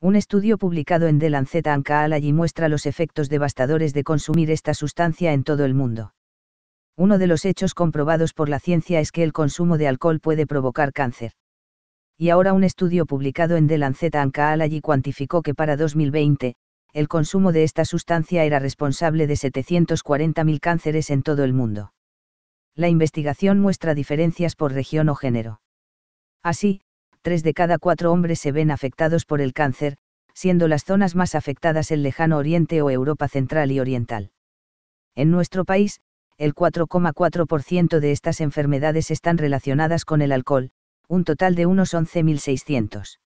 Un estudio publicado en The Lancet allí muestra los efectos devastadores de consumir esta sustancia en todo el mundo. Uno de los hechos comprobados por la ciencia es que el consumo de alcohol puede provocar cáncer. Y ahora un estudio publicado en The Lancet allí cuantificó que para 2020, el consumo de esta sustancia era responsable de 740.000 cánceres en todo el mundo. La investigación muestra diferencias por región o género. Así, 3 de cada cuatro hombres se ven afectados por el cáncer, siendo las zonas más afectadas el lejano oriente o Europa central y oriental. En nuestro país, el 4,4% de estas enfermedades están relacionadas con el alcohol, un total de unos 11.600.